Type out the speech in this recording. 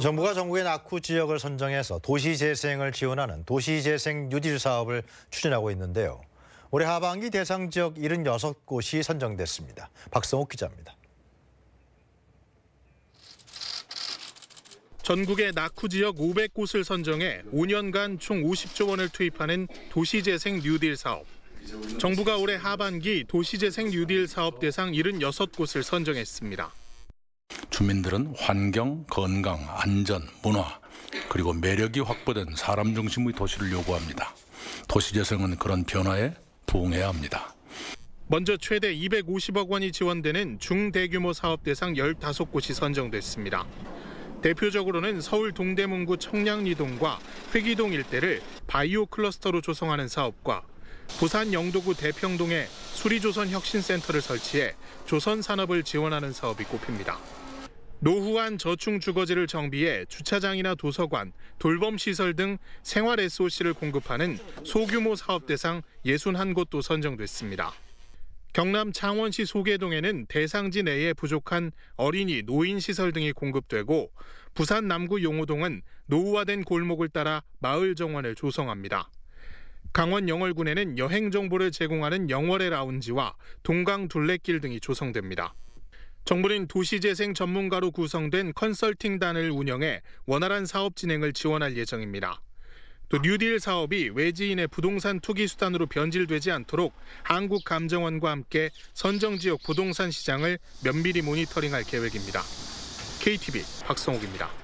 정부가 전국의 낙후 지역을 선정해서 도시재생을 지원하는 도시재생 뉴딜 사업을 추진하고 있는데요. 올해 하반기 대상 지역 76곳이 선정됐습니다. 박성욱 기자입니다. 전국의 낙후 지역 500곳을 선정해 5년간 총 50조 원을 투입하는 도시재생 뉴딜 사업. 정부가 올해 하반기 도시재생 뉴딜 사업 대상 76곳을 선정했습니다. 주민들은 환경, 건강, 안전, 문화 그리고 매력이 확보된 사람 중심의 도시를 요구합니다. 도시재생은 그런 변화에 부응해야 합니다. 먼저 최대 250억 원이 지원되는 중대규모 사업 대상 15곳이 선정됐습니다. 대표적으로는 서울 동대문구 청량리동과 회기동 일대를 바이오 클러스터로 조성하는 사업과 부산 영도구 대평동에 수리조선혁신센터를 설치해 조선산업을 지원하는 사업이 꼽힙니다. 노후한 저충 주거지를 정비해 주차장이나 도서관, 돌봄 시설 등 생활 SOC를 공급하는 소규모 사업 대상 61곳도 선정됐습니다. 경남 창원시 소계동에는 대상지 내에 부족한 어린이, 노인 시설 등이 공급되고 부산 남구 용호동은 노후화된 골목을 따라 마을 정원을 조성합니다. 강원 영월군에는 여행 정보를 제공하는 영월의 라운지와 동강 둘레길 등이 조성됩니다. 정부는 도시재생 전문가로 구성된 컨설팅단을 운영해 원활한 사업 진행을 지원할 예정입니다. 또 뉴딜 사업이 외지인의 부동산 투기 수단으로 변질되지 않도록 한국감정원과 함께 선정 지역 부동산 시장을 면밀히 모니터링할 계획입니다. KTV 박성욱입니다.